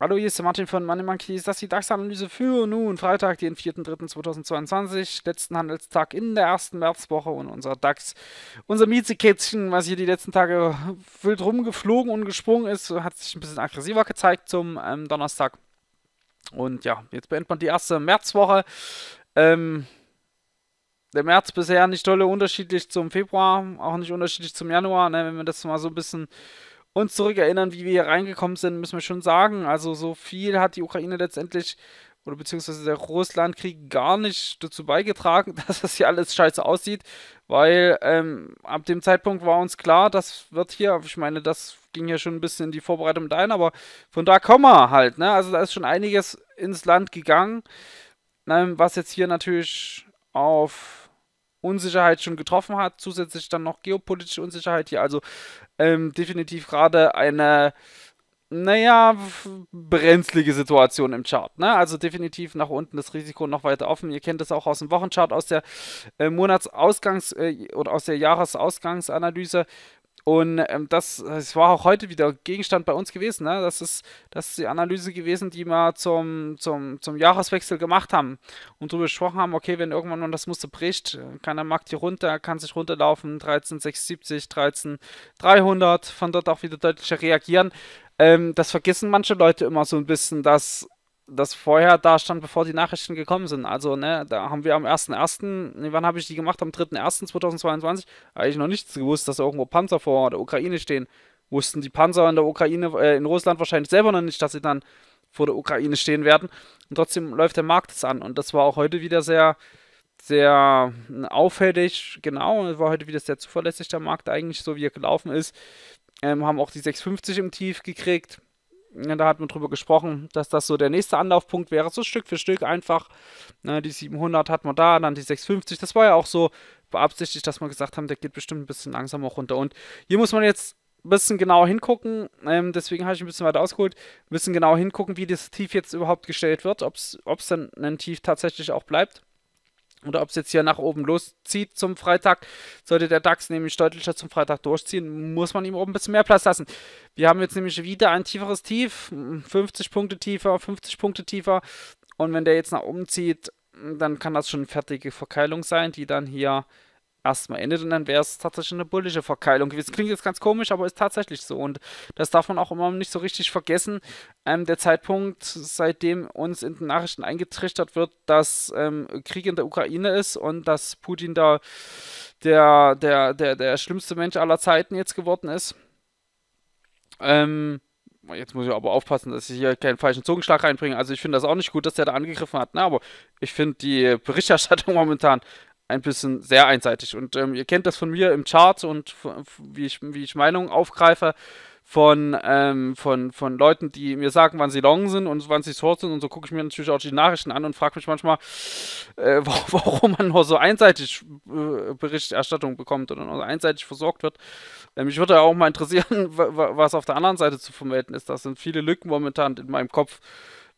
Hallo, hier ist der Martin von Money Monkeys. Das ist die DAX-Analyse für nun Freitag, den 4.3.2022, letzten Handelstag in der ersten Märzwoche und unser DAX, unser Miezekätzchen, was hier die letzten Tage wild rumgeflogen und gesprungen ist, hat sich ein bisschen aggressiver gezeigt zum ähm, Donnerstag. Und ja, jetzt beendet man die erste Märzwoche. Ähm, der März bisher nicht tolle, unterschiedlich zum Februar, auch nicht unterschiedlich zum Januar. Ne? Wenn wir das mal so ein bisschen uns zurückerinnern, wie wir hier reingekommen sind, müssen wir schon sagen, also so viel hat die Ukraine letztendlich oder beziehungsweise der Russlandkrieg gar nicht dazu beigetragen, dass das hier alles scheiße aussieht, weil ähm, ab dem Zeitpunkt war uns klar, das wird hier, ich meine, das ging ja schon ein bisschen in die Vorbereitung ein, aber von da kommen wir halt, ne? Also da ist schon einiges ins Land gegangen, ähm, was jetzt hier natürlich auf Unsicherheit schon getroffen hat, zusätzlich dann noch geopolitische Unsicherheit hier. Also ähm, definitiv gerade eine, naja, brenzlige Situation im Chart. Ne? Also definitiv nach unten das Risiko noch weiter offen. Ihr kennt das auch aus dem Wochenchart, aus der äh, Monatsausgangs- äh, oder aus der Jahresausgangsanalyse, und ähm, das, das war auch heute wieder Gegenstand bei uns gewesen. Ne? Das, ist, das ist die Analyse gewesen, die wir zum, zum, zum Jahreswechsel gemacht haben und darüber gesprochen haben, okay, wenn irgendwann mal das Muster bricht, äh, kann der Markt hier runter, kann sich runterlaufen, 13, 670, 13, 300, von dort auch wieder deutlicher reagieren. Ähm, das vergessen manche Leute immer so ein bisschen, dass das vorher da stand, bevor die Nachrichten gekommen sind. Also, ne, da haben wir am 1.1., nee, wann habe ich die gemacht? Am 3.1.2022 eigentlich noch nichts gewusst, dass irgendwo Panzer vor der Ukraine stehen. Wussten die Panzer in der Ukraine, äh, in Russland wahrscheinlich selber noch nicht, dass sie dann vor der Ukraine stehen werden. Und trotzdem läuft der Markt jetzt an. Und das war auch heute wieder sehr, sehr hm, auffällig. Genau, war heute wieder sehr zuverlässig der Markt eigentlich, so wie er gelaufen ist. Ähm, haben auch die 650 im Tief gekriegt da hat man drüber gesprochen, dass das so der nächste Anlaufpunkt wäre, so Stück für Stück einfach. Ne, die 700 hat man da, dann die 650. Das war ja auch so beabsichtigt, dass man gesagt haben, der geht bestimmt ein bisschen langsamer runter. Und hier muss man jetzt ein bisschen genauer hingucken. Ähm, deswegen habe ich ein bisschen weiter ausgeholt. Ein bisschen genauer hingucken, wie das Tief jetzt überhaupt gestellt wird, ob es dann ein Tief tatsächlich auch bleibt oder ob es jetzt hier nach oben loszieht zum Freitag. Sollte der DAX nämlich deutlicher zum Freitag durchziehen, muss man ihm oben ein bisschen mehr Platz lassen. Wir haben jetzt nämlich wieder ein tieferes Tief, 50 Punkte tiefer, 50 Punkte tiefer. Und wenn der jetzt nach oben zieht, dann kann das schon eine fertige Verkeilung sein, die dann hier erstmal endet und dann wäre es tatsächlich eine bullische Verkeilung gewesen. Klingt jetzt ganz komisch, aber ist tatsächlich so und das darf man auch immer nicht so richtig vergessen. Ähm, der Zeitpunkt, seitdem uns in den Nachrichten eingetrichtert wird, dass ähm, Krieg in der Ukraine ist und dass Putin da der, der, der, der schlimmste Mensch aller Zeiten jetzt geworden ist. Ähm, jetzt muss ich aber aufpassen, dass ich hier keinen falschen Zungenschlag reinbringe. Also ich finde das auch nicht gut, dass der da angegriffen hat. Na, ne? aber ich finde die Berichterstattung momentan ein bisschen sehr einseitig. Und ähm, ihr kennt das von mir im Chart und wie, ich, wie ich Meinungen aufgreife von, ähm, von, von Leuten, die mir sagen, wann sie long sind und wann sie short sind. Und so gucke ich mir natürlich auch die Nachrichten an und frage mich manchmal, äh, warum man nur so einseitig äh, Berichterstattung bekommt oder nur so einseitig versorgt wird. Ähm, mich würde auch mal interessieren, was auf der anderen Seite zu vermelden ist. Das sind viele Lücken momentan in meinem Kopf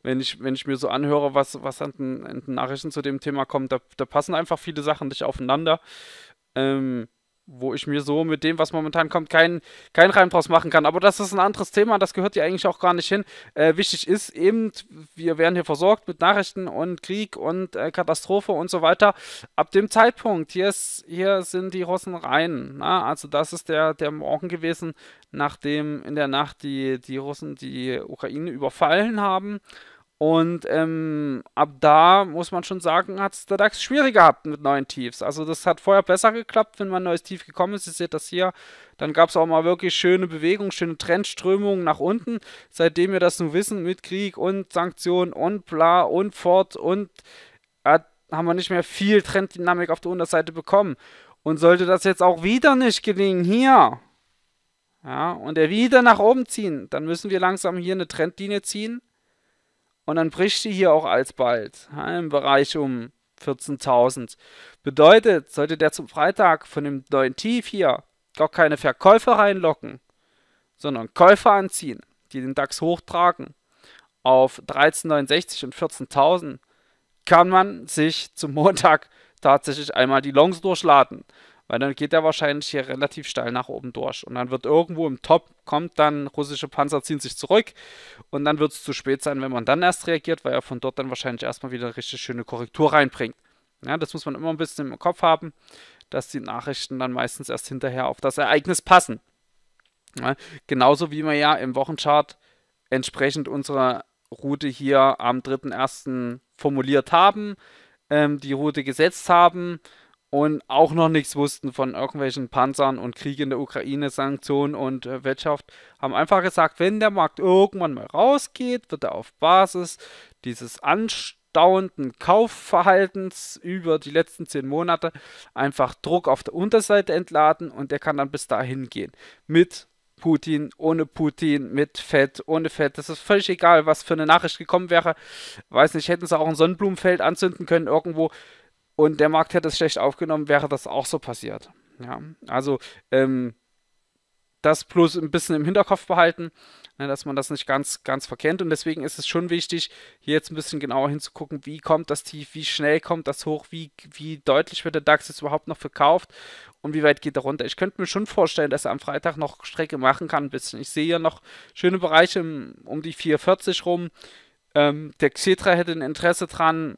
wenn ich, wenn ich mir so anhöre, was, was an den, an den Nachrichten zu dem Thema kommt, da, da passen einfach viele Sachen nicht aufeinander. Ähm, wo ich mir so mit dem, was momentan kommt, keinen kein Reim draus machen kann. Aber das ist ein anderes Thema, das gehört ja eigentlich auch gar nicht hin. Äh, wichtig ist eben, wir werden hier versorgt mit Nachrichten und Krieg und äh, Katastrophe und so weiter. Ab dem Zeitpunkt, hier, ist, hier sind die Russen rein. Na? Ne? Also das ist der, der Morgen gewesen, nachdem in der Nacht die, die Russen die Ukraine überfallen haben. Und ähm, ab da muss man schon sagen, hat es der DAX schwieriger gehabt mit neuen Tiefs. Also das hat vorher besser geklappt, wenn man ein neues Tief gekommen ist. Ihr seht das hier. Dann gab es auch mal wirklich schöne Bewegungen, schöne Trendströmungen nach unten. Seitdem wir das nun wissen mit Krieg und Sanktionen und bla und fort und äh, haben wir nicht mehr viel Trenddynamik auf der Unterseite bekommen. Und sollte das jetzt auch wieder nicht gelingen, hier, ja, und er wieder nach oben ziehen, dann müssen wir langsam hier eine Trendlinie ziehen und dann bricht sie hier auch alsbald ja, im Bereich um 14.000. Bedeutet, sollte der zum Freitag von dem neuen Tief hier gar keine Verkäufer reinlocken, sondern Käufer anziehen, die den DAX hochtragen auf 13,69 und 14.000, kann man sich zum Montag tatsächlich einmal die Longs durchladen. Weil dann geht er wahrscheinlich hier relativ steil nach oben durch. Und dann wird irgendwo im Top, kommt dann, russische Panzer ziehen sich zurück. Und dann wird es zu spät sein, wenn man dann erst reagiert, weil er von dort dann wahrscheinlich erstmal wieder eine richtig schöne Korrektur reinbringt. Ja, das muss man immer ein bisschen im Kopf haben, dass die Nachrichten dann meistens erst hinterher auf das Ereignis passen. Ja, genauso wie wir ja im Wochenchart entsprechend unsere Route hier am 3.1. formuliert haben, ähm, die Route gesetzt haben und auch noch nichts wussten von irgendwelchen Panzern und Krieg in der Ukraine, Sanktionen und äh, Wirtschaft, haben einfach gesagt, wenn der Markt irgendwann mal rausgeht, wird er auf Basis dieses andauernden Kaufverhaltens über die letzten zehn Monate einfach Druck auf der Unterseite entladen und der kann dann bis dahin gehen. Mit Putin, ohne Putin, mit Fett, ohne Fett. Das ist völlig egal, was für eine Nachricht gekommen wäre. Weiß nicht, hätten sie auch ein Sonnenblumenfeld anzünden können irgendwo und der Markt hätte es schlecht aufgenommen, wäre das auch so passiert. Ja, also ähm, das bloß ein bisschen im Hinterkopf behalten, ne, dass man das nicht ganz, ganz verkennt. Und deswegen ist es schon wichtig, hier jetzt ein bisschen genauer hinzugucken, wie kommt das tief, wie schnell kommt das hoch, wie, wie deutlich wird der DAX jetzt überhaupt noch verkauft und wie weit geht er runter. Ich könnte mir schon vorstellen, dass er am Freitag noch Strecke machen kann ein bisschen. Ich sehe hier noch schöne Bereiche um die 440 rum. Ähm, der Xetra hätte ein Interesse dran,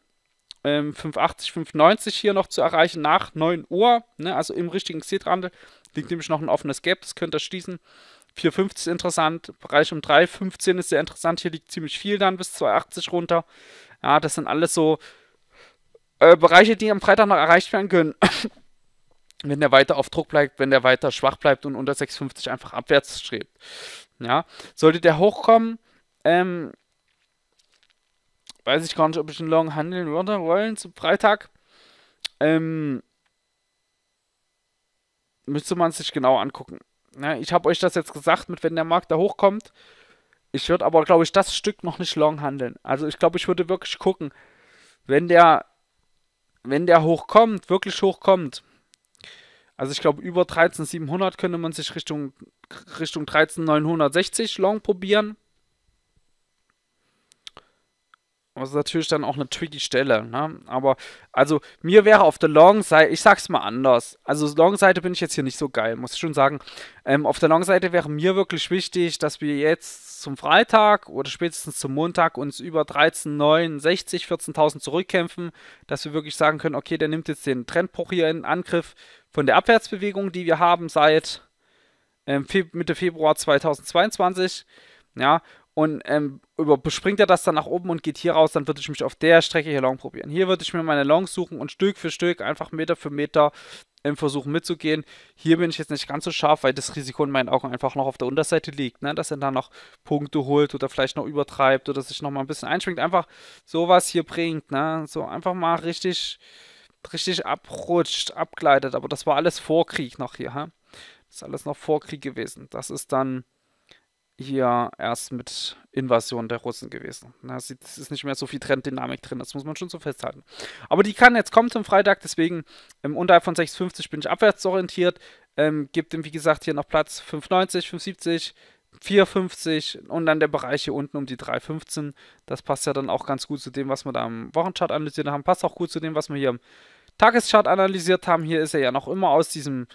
ähm, 580, 590 hier noch zu erreichen nach 9 Uhr, ne, also im richtigen Zielrand liegt nämlich noch ein offenes Gap, das könnt ihr schließen. 4,50 ist interessant, Bereich um 3,15 ist sehr interessant, hier liegt ziemlich viel dann bis 2,80 runter. Ja, das sind alles so äh, Bereiche, die am Freitag noch erreicht werden können. wenn der weiter auf Druck bleibt, wenn der weiter schwach bleibt und unter 6,50 einfach abwärts strebt. Ja, sollte der hochkommen, ähm, weiß ich gar nicht, ob ich einen Long handeln würde wollen zu Freitag. Ähm, müsste man sich genau angucken. Ja, ne, ich habe euch das jetzt gesagt, mit wenn der Markt da hochkommt. Ich würde aber, glaube ich, das Stück noch nicht long handeln. Also ich glaube, ich würde wirklich gucken, wenn der, wenn der hochkommt, wirklich hochkommt. Also ich glaube, über 13.700 könnte man sich Richtung, Richtung 13.960 long probieren. Das ist natürlich dann auch eine tricky Stelle. Ne? Aber also mir wäre auf der Long-Seite, ich sag's mal anders. Also Long-Seite bin ich jetzt hier nicht so geil, muss ich schon sagen. Ähm, auf der Long-Seite wäre mir wirklich wichtig, dass wir jetzt zum Freitag oder spätestens zum Montag uns über 13,69, 14.000 zurückkämpfen, dass wir wirklich sagen können, okay, der nimmt jetzt den Trendbruch hier in Angriff von der Abwärtsbewegung, die wir haben seit ähm, Fe Mitte Februar 2022. Ja, und ähm, überspringt er das dann nach oben und geht hier raus, dann würde ich mich auf der Strecke hier Long probieren. Hier würde ich mir meine Longs suchen und Stück für Stück, einfach Meter für Meter ähm, versuchen mitzugehen. Hier bin ich jetzt nicht ganz so scharf, weil das Risiko in meinen Augen einfach noch auf der Unterseite liegt, ne? dass er dann noch Punkte holt oder vielleicht noch übertreibt oder sich noch mal ein bisschen einschwingt. Einfach sowas hier bringt, ne? so einfach mal richtig, richtig abrutscht, abgleitet. Aber das war alles vor Krieg noch hier. He? Das ist alles noch vor Krieg gewesen. Das ist dann hier erst mit Invasion der Russen gewesen. Es ist nicht mehr so viel Trenddynamik drin, das muss man schon so festhalten. Aber die kann jetzt kommen zum Freitag, deswegen ähm, unterhalb von 6,50 bin ich abwärts orientiert. Ähm, gibt ihm, wie gesagt, hier noch Platz 5,90, 5,70, 4,50 und dann der Bereich hier unten um die 3,15. Das passt ja dann auch ganz gut zu dem, was wir da im Wochenchart analysiert haben. Passt auch gut zu dem, was wir hier im Tageschart analysiert haben. Hier ist er ja noch immer aus diesem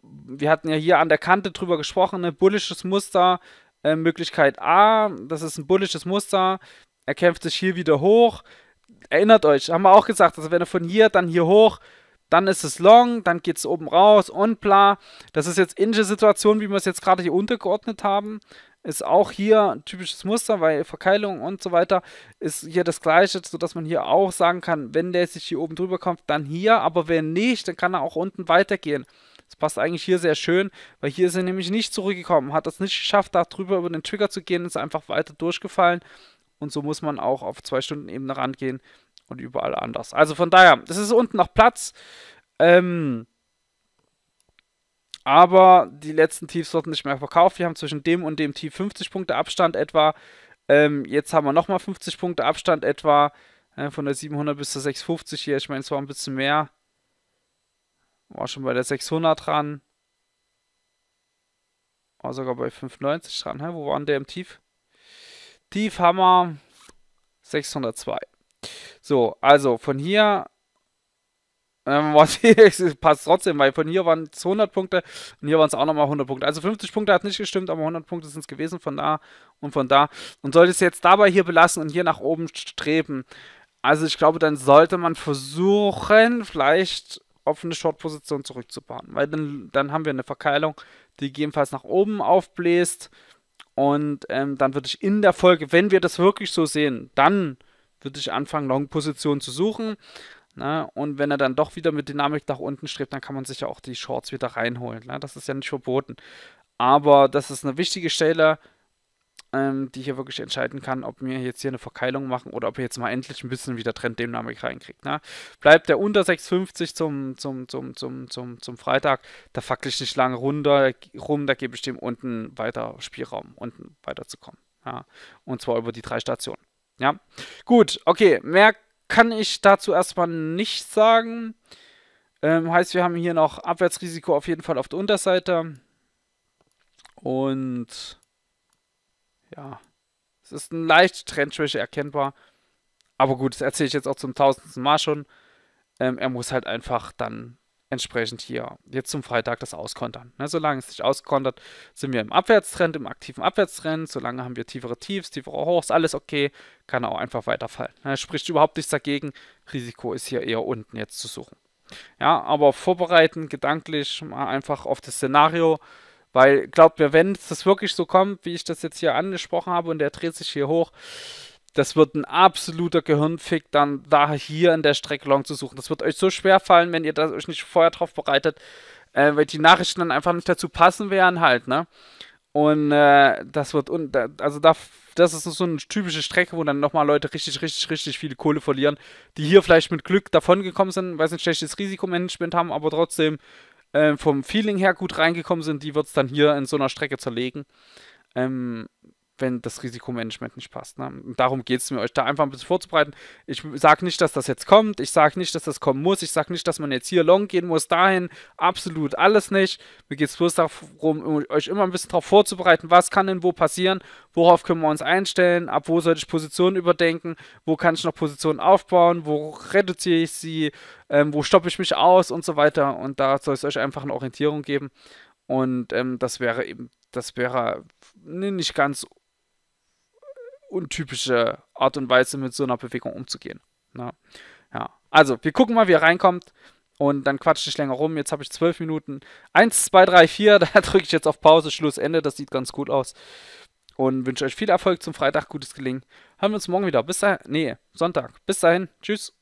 wir hatten ja hier an der Kante drüber gesprochen, ein ne, bullisches Muster, äh, Möglichkeit A, das ist ein bullisches Muster. Er kämpft sich hier wieder hoch. Erinnert euch, haben wir auch gesagt, also wenn er von hier dann hier hoch, dann ist es long, dann geht es oben raus und bla. Das ist jetzt ähnliche Situation, wie wir es jetzt gerade hier untergeordnet haben. Ist auch hier ein typisches Muster, weil Verkeilung und so weiter ist hier das gleiche, sodass man hier auch sagen kann, wenn der sich hier oben drüber kommt, dann hier, aber wenn nicht, dann kann er auch unten weitergehen. Das passt eigentlich hier sehr schön, weil hier ist er nämlich nicht zurückgekommen, hat es nicht geschafft, da drüber über den Trigger zu gehen, ist einfach weiter durchgefallen. Und so muss man auch auf zwei Stunden Ebene rangehen und überall anders. Also von daher, das ist unten noch Platz. Ähm, aber die letzten Tiefs wurden nicht mehr verkauft. Wir haben zwischen dem und dem Tief 50 Punkte Abstand etwa. Ähm, jetzt haben wir nochmal 50 Punkte Abstand etwa äh, von der 700 bis zur 650 hier. Ich meine, es war ein bisschen mehr. War schon bei der 600 dran. War sogar bei 590 dran. Hä? Wo waren der im Tief? Tief haben wir 602. So, also von hier ähm, passt trotzdem, weil von hier waren es 100 Punkte und hier waren es auch nochmal 100 Punkte. Also 50 Punkte hat nicht gestimmt, aber 100 Punkte sind es gewesen von da und von da. Und sollte es jetzt dabei hier belassen und hier nach oben streben. Also ich glaube, dann sollte man versuchen, vielleicht auf eine Short-Position zurückzubauen. Weil dann, dann haben wir eine Verkeilung, die gegebenenfalls nach oben aufbläst. Und ähm, dann würde ich in der Folge, wenn wir das wirklich so sehen, dann würde ich anfangen, long position zu suchen. Ne? Und wenn er dann doch wieder mit Dynamik nach unten strebt, dann kann man sich ja auch die Shorts wieder reinholen. Ne? Das ist ja nicht verboten. Aber das ist eine wichtige Stelle, ähm, die hier wirklich entscheiden kann, ob wir jetzt hier eine Verkeilung machen oder ob wir jetzt mal endlich ein bisschen wieder Trenddynamik reinkriegt. Ne? Bleibt der unter 6,50 zum, zum, zum, zum, zum, zum Freitag, da fackel ich nicht lange runter rum, da gebe ich dem unten weiter Spielraum, unten weiterzukommen. Ja? Und zwar über die drei Stationen. Ja, gut, okay, mehr kann ich dazu erstmal nicht sagen. Ähm, heißt, wir haben hier noch Abwärtsrisiko auf jeden Fall auf der Unterseite. Und ja, es ist eine leichte Trendschwäche erkennbar. Aber gut, das erzähle ich jetzt auch zum tausendsten Mal schon. Ähm, er muss halt einfach dann entsprechend hier jetzt zum Freitag das auskontern. Ne, solange es nicht auskontert, sind wir im Abwärtstrend, im aktiven Abwärtstrend. Solange haben wir tiefere Tiefs, tiefere Hochs, alles okay. Kann auch einfach weiterfallen. Ne, spricht überhaupt nichts dagegen. Risiko ist hier eher unten jetzt zu suchen. Ja, aber vorbereiten, gedanklich mal einfach auf das Szenario weil, glaubt mir, wenn es wirklich so kommt, wie ich das jetzt hier angesprochen habe und der dreht sich hier hoch, das wird ein absoluter Gehirnfick, dann da hier in der Strecke lang zu suchen. Das wird euch so schwer fallen, wenn ihr das euch nicht vorher drauf bereitet, äh, weil die Nachrichten dann einfach nicht dazu passen wären halt, ne? Und äh, das wird, un also da, das ist so eine typische Strecke, wo dann nochmal Leute richtig, richtig, richtig viel Kohle verlieren, die hier vielleicht mit Glück davongekommen sind, weil sie ein schlechtes Risikomanagement haben, aber trotzdem äh, vom Feeling her gut reingekommen sind, die wird es dann hier in so einer Strecke zerlegen. Ähm, wenn das Risikomanagement nicht passt. Ne? Darum geht es mir, euch da einfach ein bisschen vorzubereiten. Ich sage nicht, dass das jetzt kommt. Ich sage nicht, dass das kommen muss. Ich sage nicht, dass man jetzt hier long gehen muss, dahin. Absolut alles nicht. Mir geht es bloß darum, euch immer ein bisschen darauf vorzubereiten, was kann denn wo passieren, worauf können wir uns einstellen, ab wo sollte ich Positionen überdenken, wo kann ich noch Positionen aufbauen, wo reduziere ich sie, ähm, wo stoppe ich mich aus und so weiter. Und da soll es euch einfach eine Orientierung geben. Und ähm, das wäre eben, das wäre nicht ganz untypische Art und Weise, mit so einer Bewegung umzugehen. Na? Ne? Ja. Also, wir gucken mal, wie er reinkommt. Und dann quatsche ich länger rum. Jetzt habe ich zwölf Minuten. Eins, zwei, drei, vier. Da drücke ich jetzt auf Pause, Schluss, Ende. Das sieht ganz gut aus. Und wünsche euch viel Erfolg zum Freitag. Gutes Gelingen. Hören wir uns morgen wieder. Bis dahin. Nee, Sonntag. Bis dahin. Tschüss.